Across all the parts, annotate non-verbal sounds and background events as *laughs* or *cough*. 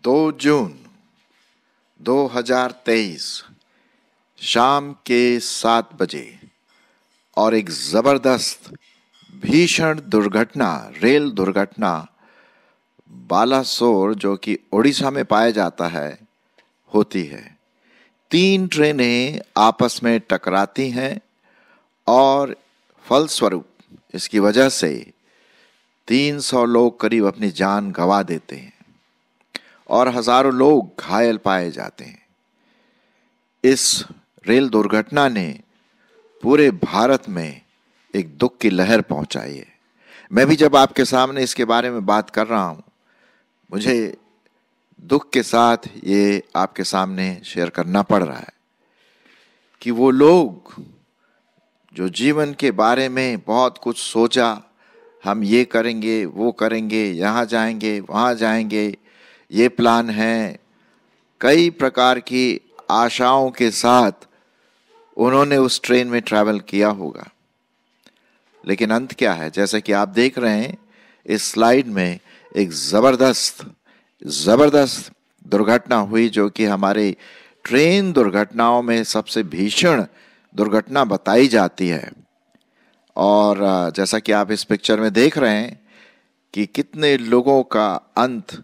दो जून 2023 शाम के सात बजे और एक जबरदस्त भीषण दुर्घटना रेल दुर्घटना बालासोर जो कि ओडिशा में पाया जाता है होती है तीन ट्रेनें आपस में टकराती हैं और फलस्वरूप इसकी वजह से 300 लोग करीब अपनी जान गंवा देते हैं और हजारों लोग घायल पाए जाते हैं इस रेल दुर्घटना ने पूरे भारत में एक दुख की लहर पहुंचाई है मैं भी जब आपके सामने इसके बारे में बात कर रहा हूं मुझे दुख के साथ ये आपके सामने शेयर करना पड़ रहा है कि वो लोग जो जीवन के बारे में बहुत कुछ सोचा हम ये करेंगे वो करेंगे यहाँ जाएंगे वहाँ जाएंगे ये प्लान है कई प्रकार की आशाओं के साथ उन्होंने उस ट्रेन में ट्रैवल किया होगा लेकिन अंत क्या है जैसा कि आप देख रहे हैं इस स्लाइड में एक ज़बरदस्त ज़बरदस्त दुर्घटना हुई जो कि हमारे ट्रेन दुर्घटनाओं में सबसे भीषण दुर्घटना बताई जाती है और जैसा कि आप इस पिक्चर में देख रहे हैं कि कितने लोगों का अंत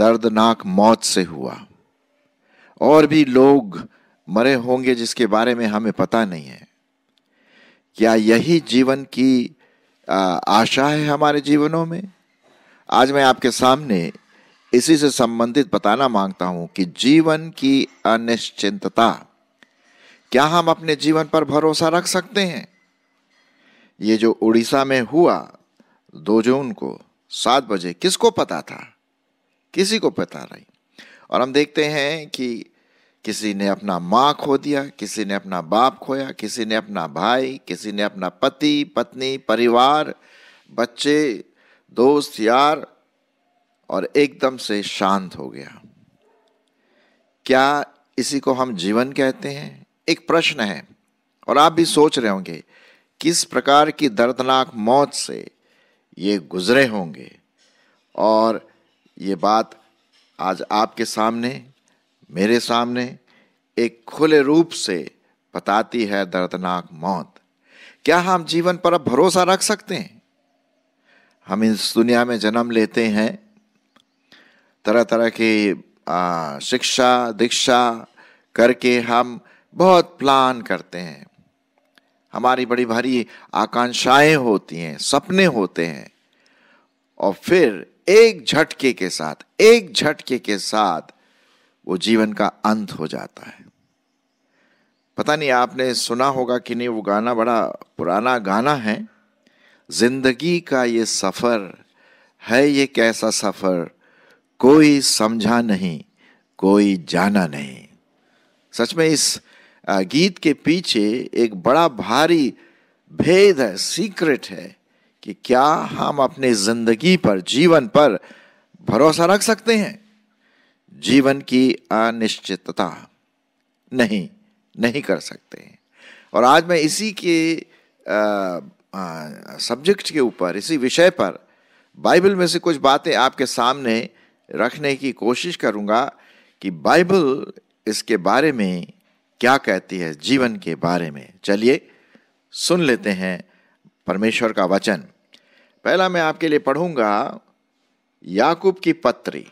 दर्दनाक मौत से हुआ और भी लोग मरे होंगे जिसके बारे में हमें पता नहीं है क्या यही जीवन की आशा है हमारे जीवनों में आज मैं आपके सामने इसी से संबंधित बताना मांगता हूं कि जीवन की अनिश्चितता क्या हम अपने जीवन पर भरोसा रख सकते हैं ये जो उड़ीसा में हुआ दो जून को सात बजे किसको पता था किसी को पता नहीं और हम देखते हैं कि किसी ने अपना माँ खो दिया किसी ने अपना बाप खोया किसी ने अपना भाई किसी ने अपना पति पत्नी परिवार बच्चे दोस्त यार और एकदम से शांत हो गया क्या इसी को हम जीवन कहते हैं एक प्रश्न है और आप भी सोच रहे होंगे किस प्रकार की दर्दनाक मौत से ये गुजरे होंगे और ये बात आज आपके सामने मेरे सामने एक खुले रूप से बताती है दर्दनाक मौत क्या हम जीवन पर अब भरोसा रख सकते हैं हम इस दुनिया में जन्म लेते हैं तरह तरह की शिक्षा दीक्षा करके हम बहुत प्लान करते हैं हमारी बड़ी भारी आकांक्षाएं होती हैं सपने होते हैं और फिर एक झटके के साथ एक झटके के साथ वो जीवन का अंत हो जाता है पता नहीं आपने सुना होगा कि नहीं वो गाना बड़ा पुराना गाना है जिंदगी का ये सफ़र है ये कैसा सफ़र कोई समझा नहीं कोई जाना नहीं सच में इस गीत के पीछे एक बड़ा भारी भेद है सीक्रेट है कि क्या हम अपने जिंदगी पर जीवन पर भरोसा रख सकते हैं जीवन की अनिश्चितता नहीं नहीं कर सकते हैं और आज मैं इसी के सब्जेक्ट के ऊपर इसी विषय पर बाइबल में से कुछ बातें आपके सामने रखने की कोशिश करूंगा कि बाइबल इसके बारे में क्या कहती है जीवन के बारे में चलिए सुन लेते हैं परमेश्वर का वचन पहला मैं आपके लिए पढ़ूंगा याकूब की पत्री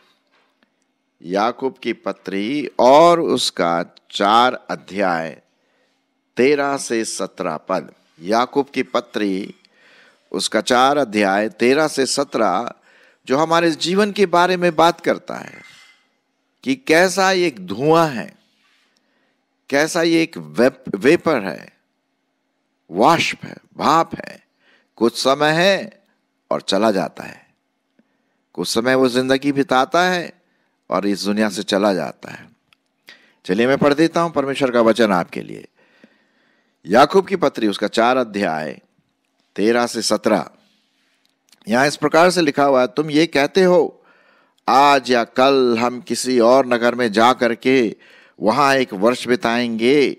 याकूब की पत्री और उसका चार अध्याय तेरह से सत्रह पद याकूब की पत्री उसका चार अध्याय तेरह से सत्रह जो हमारे जीवन के बारे में बात करता है कि कैसा एक धुआं है कैसा ये एक वेप, वेपर है वाष्प है भाप है कुछ समय है और चला जाता है कुछ समय वो जिंदगी बिताता है और इस दुनिया से चला जाता है चलिए मैं पढ़ देता हूं परमेश्वर का वचन आपके लिए याकूब की पत्री उसका चार अध्याय तेरह से सत्रह यहां इस प्रकार से लिखा हुआ है तुम ये कहते हो आज या कल हम किसी और नगर में जा करके के वहाँ एक वर्ष बिताएंगे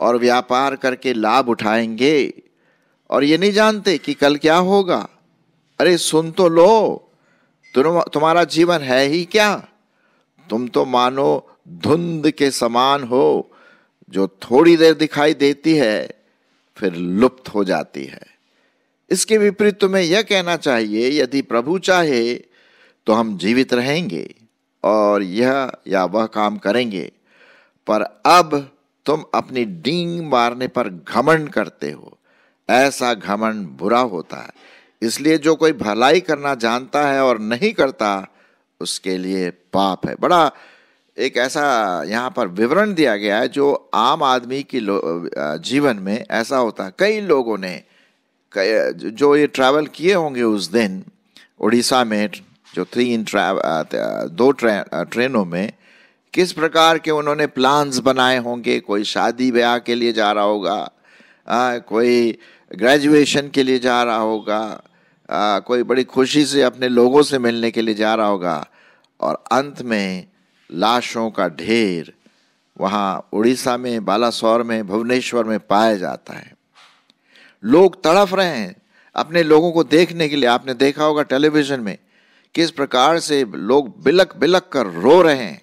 और व्यापार करके लाभ उठाएंगे और ये नहीं जानते कि कल क्या होगा अरे सुन तो लो तुम तुम्हारा जीवन है ही क्या तुम तो मानो धुंध के समान हो जो थोड़ी देर दिखाई देती है फिर लुप्त हो जाती है इसके विपरीत तुम्हें यह कहना चाहिए यदि प्रभु चाहे तो हम जीवित रहेंगे और यह या वह काम करेंगे पर अब तुम अपनी डींग मारने पर घमंड करते हो ऐसा घमंड बुरा होता है इसलिए जो कोई भलाई करना जानता है और नहीं करता उसके लिए पाप है बड़ा एक ऐसा यहाँ पर विवरण दिया गया है जो आम आदमी की जीवन में ऐसा होता है कई लोगों ने जो ये ट्रैवल किए होंगे उस दिन उड़ीसा में जो थ्री इन ट्रैव दो ट्रेनों में किस प्रकार के उन्होंने प्लान्स बनाए होंगे कोई शादी ब्याह के लिए जा रहा होगा आ, कोई ग्रेजुएशन के लिए जा रहा होगा आ, कोई बड़ी खुशी से अपने लोगों से मिलने के लिए जा रहा होगा और अंत में लाशों का ढेर वहाँ उड़ीसा में बालासौर में भुवनेश्वर में पाया जाता है लोग तड़फ रहे हैं अपने लोगों को देखने के लिए आपने देखा होगा टेलीविज़न में किस प्रकार से लोग बिलक बिलक कर रो रहे हैं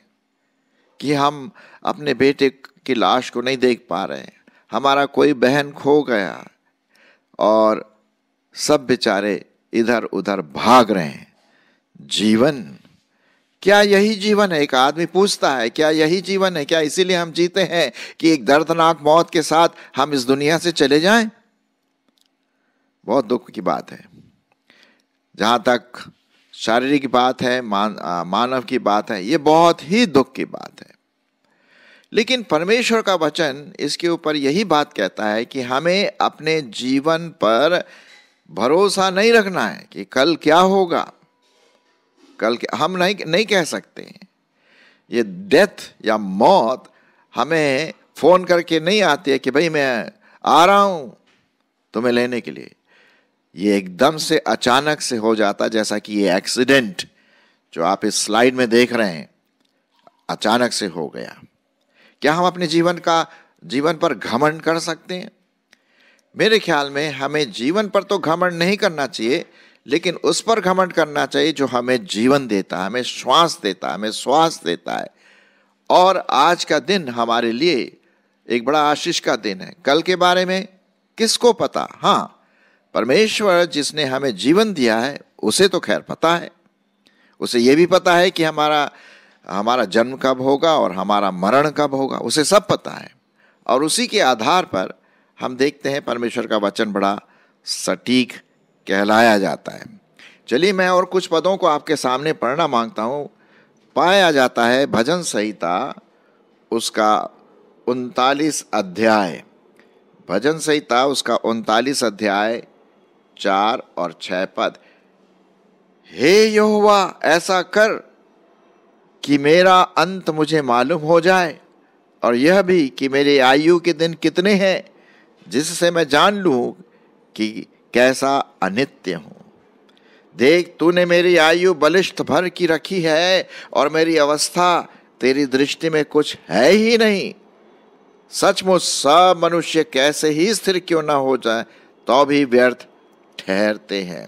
कि हम अपने बेटे की लाश को नहीं देख पा रहे हैं हमारा कोई बहन खो गया और सब बेचारे इधर उधर भाग रहे हैं जीवन क्या यही जीवन है एक आदमी पूछता है क्या यही जीवन है क्या इसीलिए हम जीते हैं कि एक दर्दनाक मौत के साथ हम इस दुनिया से चले जाएं? बहुत दुख की बात है जहां तक शारीरिक बात है मान आ, मानव की बात है ये बहुत ही दुख की बात है लेकिन परमेश्वर का वचन इसके ऊपर यही बात कहता है कि हमें अपने जीवन पर भरोसा नहीं रखना है कि कल क्या होगा कल क्या हम नहीं नहीं कह सकते ये डेथ या मौत हमें फ़ोन करके नहीं आती है कि भाई मैं आ रहा हूँ तुम्हें लेने के लिए ये एकदम से अचानक से हो जाता जैसा कि ये एक्सीडेंट जो आप इस स्लाइड में देख रहे हैं अचानक से हो गया क्या हम अपने जीवन का जीवन पर घमंड कर सकते हैं मेरे ख्याल में हमें जीवन पर तो घमंड नहीं करना चाहिए लेकिन उस पर घमंड करना चाहिए जो हमें जीवन देता है हमें श्वास देता है हमें श्वास देता है और आज का दिन हमारे लिए एक बड़ा आशीष का दिन है कल के बारे में किसको पता हाँ परमेश्वर जिसने हमें जीवन दिया है उसे तो खैर पता है उसे यह भी पता है कि हमारा हमारा जन्म कब होगा और हमारा मरण कब होगा उसे सब पता है और उसी के आधार पर हम देखते हैं परमेश्वर का वचन बड़ा सटीक कहलाया जाता है चलिए मैं और कुछ पदों को आपके सामने पढ़ना मांगता हूँ पाया जाता है भजन संहिता उसका उनतालीस अध्याय भजन संहिता उसका उनतालीस अध्याय चार और छह पद हे यहोवा ऐसा कर कि मेरा अंत मुझे मालूम हो जाए और यह भी कि मेरे आयु के दिन कितने हैं जिससे मैं जान लू कि कैसा अनित्य हूं देख तूने मेरी आयु बलिष्ठ भर की रखी है और मेरी अवस्था तेरी दृष्टि में कुछ है ही नहीं सचमुच सब मनुष्य कैसे ही स्थिर क्यों ना हो जाए तो भी व्यर्थ ठहरते हैं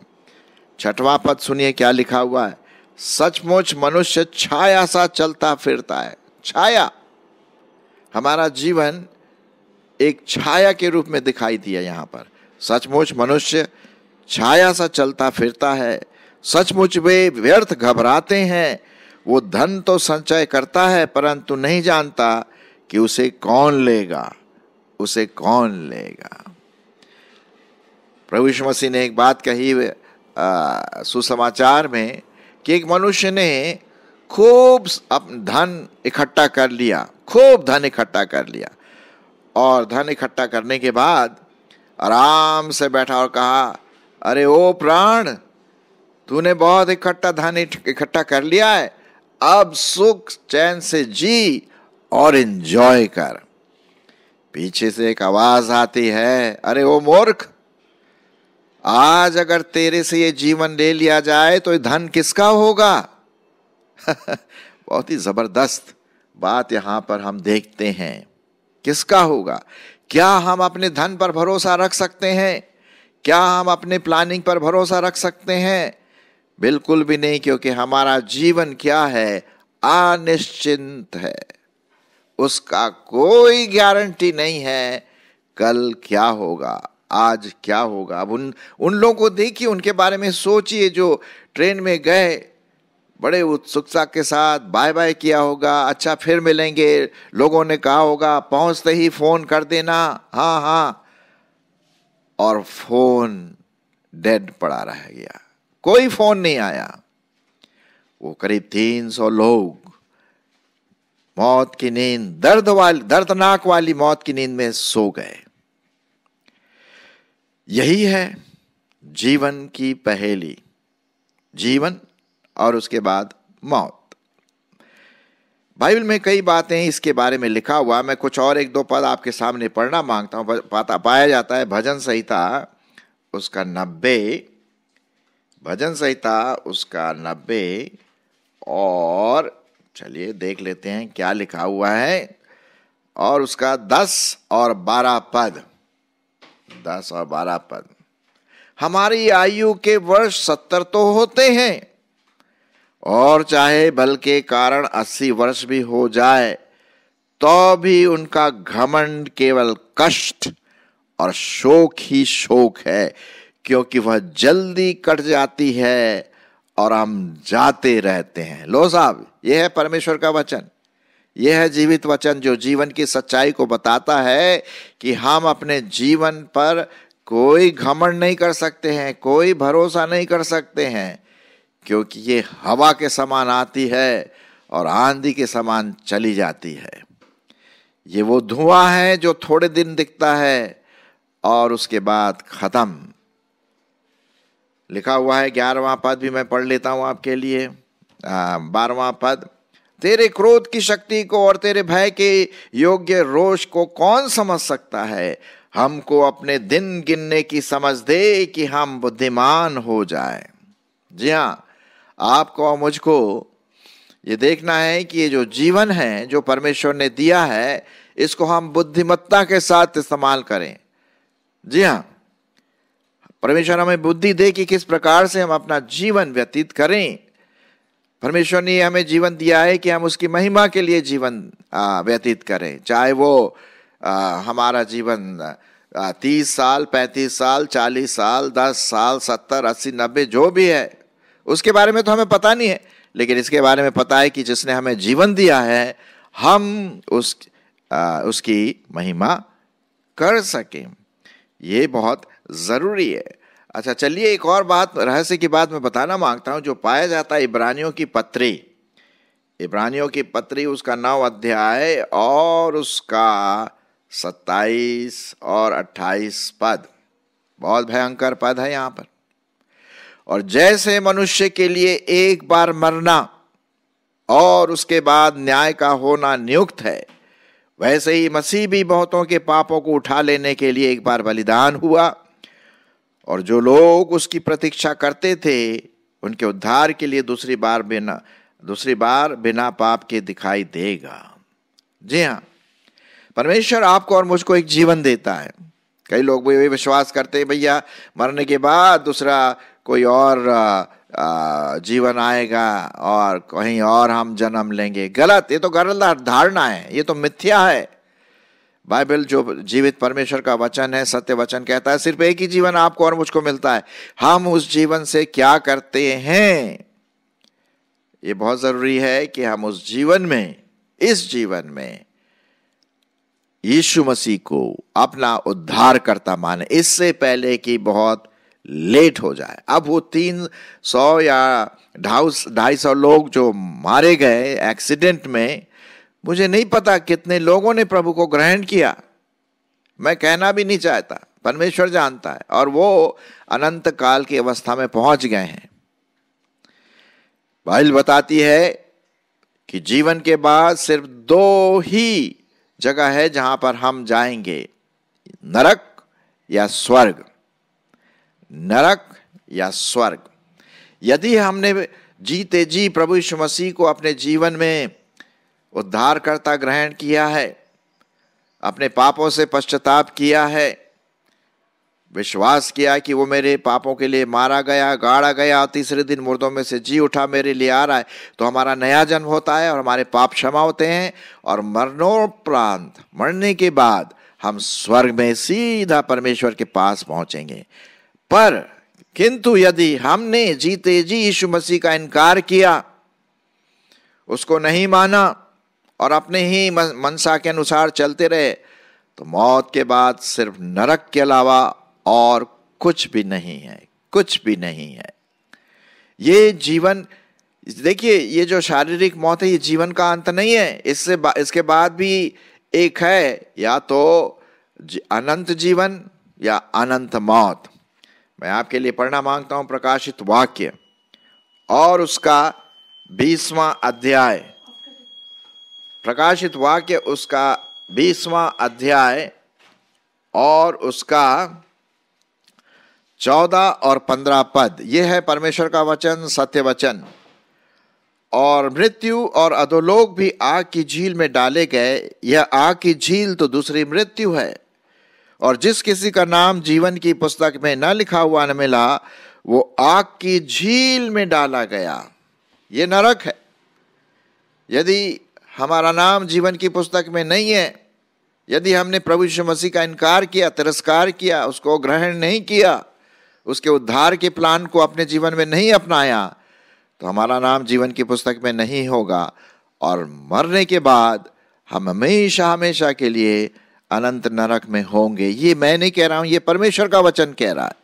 छठवां पद सुनिए क्या लिखा हुआ है सचमुच मनुष्य छाया सा चलता फिरता है छाया हमारा जीवन एक छाया के रूप में दिखाई दिया यहाँ पर सचमुच मनुष्य छाया सा चलता फिरता है सचमुच वे व्यर्थ घबराते हैं वो धन तो संचय करता है परंतु नहीं जानता कि उसे कौन लेगा उसे कौन लेगा प्रभु यीशु मसीह ने एक बात कही आ, सुसमाचार में कि एक मनुष्य ने खूब धन इकट्ठा कर लिया खूब धन इकट्ठा कर लिया और धन इकट्ठा करने के बाद आराम से बैठा और कहा अरे ओ प्राण तूने बहुत इकट्ठा धन इकट्ठा कर लिया है अब सुख चैन से जी और एंजॉय कर पीछे से एक आवाज आती है अरे ओ मूर्ख आज अगर तेरे से ये जीवन ले लिया जाए तो ये धन किसका होगा *laughs* बहुत ही जबरदस्त बात यहां पर हम देखते हैं किसका होगा क्या हम अपने धन पर भरोसा रख सकते हैं क्या हम अपने प्लानिंग पर भरोसा रख सकते हैं बिल्कुल भी नहीं क्योंकि हमारा जीवन क्या है अनिश्चिंत है उसका कोई गारंटी नहीं है कल क्या होगा आज क्या होगा अब उन उन लोगों को देखिए उनके बारे में सोचिए जो ट्रेन में गए बड़े उत्सुकता के साथ बाय बाय किया होगा अच्छा फिर मिलेंगे लोगों ने कहा होगा पहुंचते ही फ़ोन कर देना हाँ हाँ और फ़ोन डेड पड़ा रह गया कोई फ़ोन नहीं आया वो करीब तीन सौ लोग मौत की नींद दर्द वाली दर्दनाक वाली मौत की नींद में सो गए यही है जीवन की पहेली जीवन और उसके बाद मौत बाइबल में कई बातें इसके बारे में लिखा हुआ मैं कुछ और एक दो पद आपके सामने पढ़ना मांगता हूं पाता पाया जाता है भजन संहिता उसका नब्बे भजन संहिता उसका नब्बे और चलिए देख लेते हैं क्या लिखा हुआ है और उसका दस और बारह पद दस और बारह पद हमारी आयु के वर्ष सत्तर तो होते हैं और चाहे बल के कारण अस्सी वर्ष भी हो जाए तो भी उनका घमंड केवल कष्ट और शोक ही शोक है क्योंकि वह जल्दी कट जाती है और हम जाते रहते हैं लो साहब यह है परमेश्वर का वचन यह है जीवित वचन जो जीवन की सच्चाई को बताता है कि हम अपने जीवन पर कोई घमंड नहीं कर सकते हैं कोई भरोसा नहीं कर सकते हैं क्योंकि ये हवा के समान आती है और आंधी के समान चली जाती है ये वो धुआं है जो थोड़े दिन दिखता है और उसके बाद ख़त्म लिखा हुआ है ग्यारहवा पद भी मैं पढ़ लेता हूं आपके लिए बारहवा पद तेरे क्रोध की शक्ति को और तेरे भय के योग्य रोष को कौन समझ सकता है हमको अपने दिन गिनने की समझ दे कि हम बुद्धिमान हो जाए जी हाँ आपको और मुझको ये देखना है कि ये जो जीवन है जो परमेश्वर ने दिया है इसको हम बुद्धिमत्ता के साथ इस्तेमाल करें जी हाँ परमेश्वर हमें बुद्धि दे कि किस प्रकार से हम अपना जीवन व्यतीत करें परमेश्वर ने हमें जीवन दिया है कि हम उसकी महिमा के लिए जीवन व्यतीत करें चाहे वो हमारा जीवन तीस साल पैंतीस साल चालीस साल दस साल सत्तर अस्सी नब्बे जो भी है उसके बारे में तो हमें पता नहीं है लेकिन इसके बारे में पता है कि जिसने हमें जीवन दिया है हम उस आ, उसकी महिमा कर सकें ये बहुत ज़रूरी है अच्छा चलिए एक और बात रहस्य की बात मैं बताना मांगता हूँ जो पाया जाता है इब्रानियों की पत्री इब्रानियों की पत्री उसका नौ अध्याय और उसका सत्ताईस और अट्ठाईस पद बहुत भयंकर पद है यहाँ पर और जैसे मनुष्य के लिए एक बार मरना और उसके बाद न्याय का होना नियुक्त है वैसे ही मसीह भी बहुतों के पापों को उठा लेने के लिए एक बार बलिदान हुआ और जो लोग उसकी प्रतीक्षा करते थे उनके उद्धार के लिए दूसरी बार बिना दूसरी बार बिना पाप के दिखाई देगा जी हाँ परमेश्वर आपको और मुझको एक जीवन देता है कई लोग भी विश्वास करते हैं भैया मरने के बाद दूसरा कोई और जीवन आएगा और कहीं और हम जन्म लेंगे गलत ये तो गलत धारणा है ये तो मिथ्या है बाइबल जो जीवित परमेश्वर का वचन है सत्य वचन कहता है सिर्फ एक ही जीवन आपको और मुझको मिलता है हम उस जीवन से क्या करते हैं ये बहुत ज़रूरी है कि हम उस जीवन में इस जीवन में यीशु मसीह को अपना उद्धार करता माने इससे पहले कि बहुत लेट हो जाए अब वो तीन सौ या ढाई सौ लोग जो मारे गए एक्सीडेंट में मुझे नहीं पता कितने लोगों ने प्रभु को ग्रहण किया मैं कहना भी नहीं चाहता परमेश्वर जानता है और वो अनंत काल की अवस्था में पहुंच गए हैं बाइल बताती है कि जीवन के बाद सिर्फ दो ही जगह है जहां पर हम जाएंगे नरक या स्वर्ग नरक या स्वर्ग यदि हमने जीते जी प्रभु यीशु मसीह को अपने जीवन में उद्धारकर्ता ग्रहण किया है अपने पापों से पश्चाताप किया है विश्वास किया कि वो मेरे पापों के लिए मारा गया गाड़ा गया तीसरे दिन मुर्दों में से जी उठा मेरे लिए आ रहा है तो हमारा नया जन्म होता है और हमारे पाप क्षमा होते हैं और मरणोपरांत मरने के बाद हम स्वर्ग में सीधा परमेश्वर के पास पहुंचेंगे पर किंतु यदि हमने जीते जी यीशु मसीह का इनकार किया उसको नहीं माना और अपने ही मनसा के अनुसार चलते रहे तो मौत के बाद सिर्फ नरक के अलावा और कुछ भी नहीं है कुछ भी नहीं है ये जीवन देखिए ये जो शारीरिक मौत है ये जीवन का अंत नहीं है इससे बा, इसके बाद भी एक है या तो अनंत जीवन या अनंत मौत मैं आपके लिए पढ़ना मांगता हूं प्रकाशित वाक्य और उसका बीसवां अध्याय प्रकाशित वाक्य उसका बीसवा अध्याय और उसका चौदह और पंद्रह पद यह है परमेश्वर का वचन सत्य वचन और मृत्यु और अधोलोक भी आग की झील में डाले गए यह आग की झील तो दूसरी मृत्यु है और जिस किसी का नाम जीवन की पुस्तक में न लिखा हुआ न मिला वो आग की झील में डाला गया ये नरक है यदि हमारा नाम जीवन की पुस्तक में नहीं है यदि हमने प्रभु यीशु मसीह का इनकार किया तिरस्कार किया उसको ग्रहण नहीं किया उसके उद्धार के प्लान को अपने जीवन में नहीं अपनाया तो हमारा नाम जीवन की पुस्तक में नहीं होगा और मरने के बाद हम हमेशा हमेशा के लिए अनंत नरक में होंगे ये मैं नहीं कह रहा हूँ ये परमेश्वर का वचन कह रहा है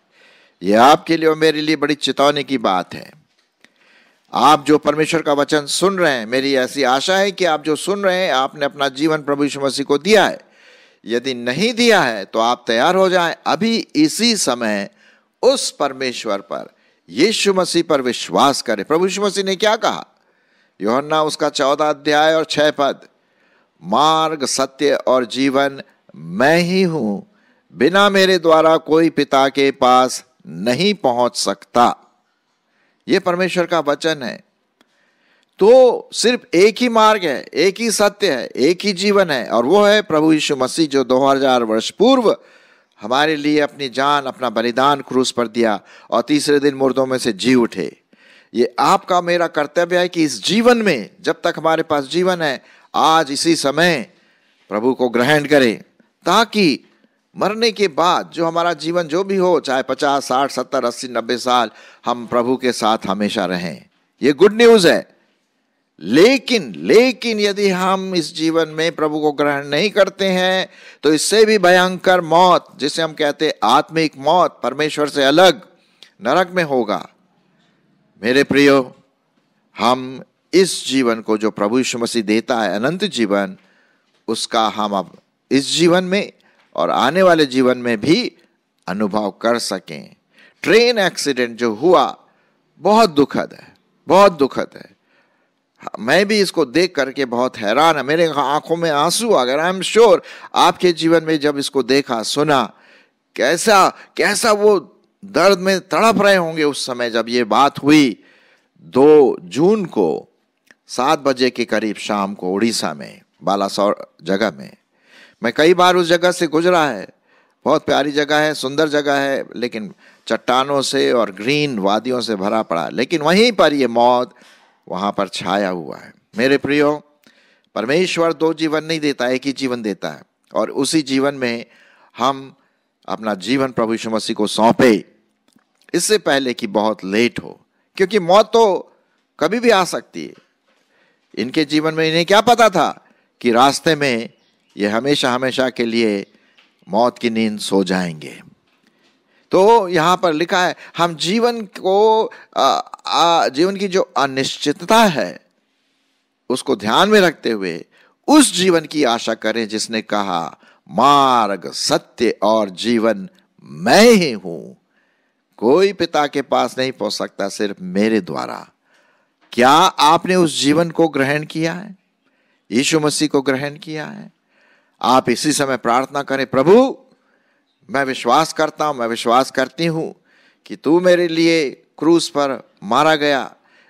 ये आपके लिए और मेरे लिए बड़ी चेतावनी की बात है आप जो परमेश्वर का वचन सुन रहे हैं मेरी ऐसी आशा है कि आप जो सुन रहे हैं आपने अपना जीवन प्रभु यीशु मसीह को दिया है यदि नहीं दिया है तो आप तैयार हो जाएं अभी इसी समय उस परमेश्वर पर यीशु मसीह पर विश्वास करें प्रभु यीशु मसीह ने क्या कहा योहन्ना उसका चौदह अध्याय और छह पद मार्ग सत्य और जीवन मैं ही हूं बिना मेरे द्वारा कोई पिता के पास नहीं पहुंच सकता यह परमेश्वर का वचन है तो सिर्फ एक ही मार्ग है एक ही सत्य है एक ही जीवन है और वो है प्रभु यीशु मसीह जो 2000 वर्ष पूर्व हमारे लिए अपनी जान अपना बलिदान क्रूस पर दिया और तीसरे दिन मुर्दों में से जी उठे ये आपका मेरा कर्तव्य है कि इस जीवन में जब तक हमारे पास जीवन है आज इसी समय प्रभु को ग्रहण करें ताकि मरने के बाद जो हमारा जीवन जो भी हो चाहे पचास साठ सत्तर अस्सी नब्बे साल हम प्रभु के साथ हमेशा रहें ये गुड न्यूज़ है लेकिन लेकिन यदि हम इस जीवन में प्रभु को ग्रहण नहीं करते हैं तो इससे भी भयंकर मौत जिसे हम कहते हैं आत्मिक मौत परमेश्वर से अलग नरक में होगा मेरे प्रियो हम इस जीवन को जो प्रभु यीशु मसीह देता है अनंत जीवन उसका हम अब इस जीवन में और आने वाले जीवन में भी अनुभव कर सकें ट्रेन एक्सीडेंट जो हुआ बहुत दुखद है बहुत दुखद है हाँ, मैं भी इसको देख करके बहुत हैरान है मेरे आंखों में आंसू आ गए आई एम श्योर आपके जीवन में जब इसको देखा सुना कैसा कैसा वो दर्द में तड़प रहे होंगे उस समय जब ये बात हुई दो जून को सात बजे के करीब शाम को उड़ीसा में बालासोर जगह में मैं कई बार उस जगह से गुजरा है बहुत प्यारी जगह है सुंदर जगह है लेकिन चट्टानों से और ग्रीन वादियों से भरा पड़ा लेकिन वहीं पर ये मौत वहाँ पर छाया हुआ है मेरे प्रियो परमेश्वर दो जीवन नहीं देता एक ही जीवन देता है और उसी जीवन में हम अपना जीवन प्रभु यीशु मसीह को सौंपे इससे पहले कि बहुत लेट हो क्योंकि मौत तो कभी भी आ सकती है इनके जीवन में इन्हें क्या पता था कि रास्ते में ये हमेशा हमेशा के लिए मौत की नींद सो जाएंगे तो यहां पर लिखा है हम जीवन को आ, आ, जीवन की जो अनिश्चितता है उसको ध्यान में रखते हुए उस जीवन की आशा करें जिसने कहा मार्ग सत्य और जीवन मैं ही हूं कोई पिता के पास नहीं पहुंच सकता सिर्फ मेरे द्वारा क्या आपने उस जीवन को ग्रहण किया है यीशु मसीह को ग्रहण किया है आप इसी समय प्रार्थना करें प्रभु मैं विश्वास करता हूं मैं विश्वास करती हूं कि तू मेरे लिए क्रूस पर मारा गया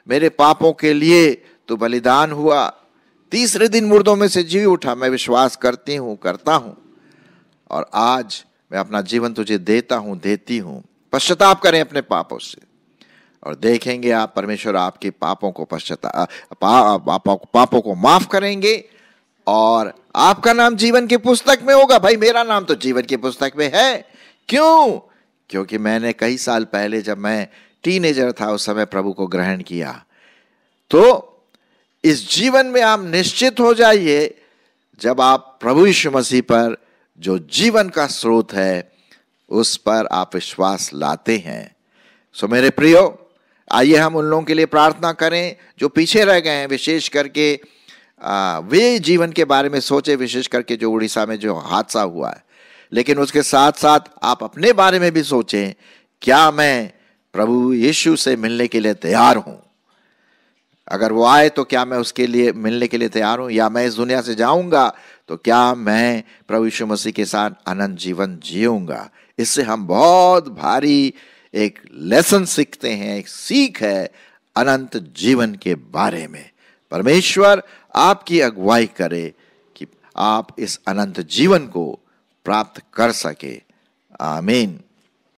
मेरे पापों के लिए तो बलिदान हुआ तीसरे दिन मुर्दों में से जी उठा मैं विश्वास करती हूं करता हूं और आज मैं अपना जीवन तुझे देता हूं देती हूँ पश्चाताप करें अपने पापों से और देखेंगे आप परमेश्वर आपके पापों को पश्चाता पा, पापों को माफ करेंगे और आपका नाम जीवन की पुस्तक में होगा भाई मेरा नाम तो जीवन की पुस्तक में है क्यों क्योंकि मैंने कई साल पहले जब मैं टीनेजर था उस समय प्रभु को ग्रहण किया तो इस जीवन में आप निश्चित हो जाइए जब आप प्रभु यीशु मसीह पर जो जीवन का स्रोत है उस पर आप विश्वास लाते हैं सो मेरे प्रियो आइए हम उन लोगों के लिए प्रार्थना करें जो पीछे रह गए हैं विशेष करके आ, वे जीवन के बारे में सोचे विशेष करके जो उड़ीसा में जो हादसा हुआ है लेकिन उसके साथ साथ आप अपने बारे में भी सोचें क्या मैं प्रभु यीशु से मिलने के लिए तैयार हूं अगर वो आए तो क्या मैं उसके लिए मिलने के लिए तैयार हूं या मैं इस दुनिया से जाऊंगा तो क्या मैं प्रभु यीशु मसीह के साथ अनंत जीवन जीऊंगा इससे हम बहुत भारी एक लेसन सीखते हैं एक सीख है अनंत जीवन के बारे में परमेश्वर आपकी अगुवाई करे कि आप इस अनंत जीवन को प्राप्त कर सके आमीन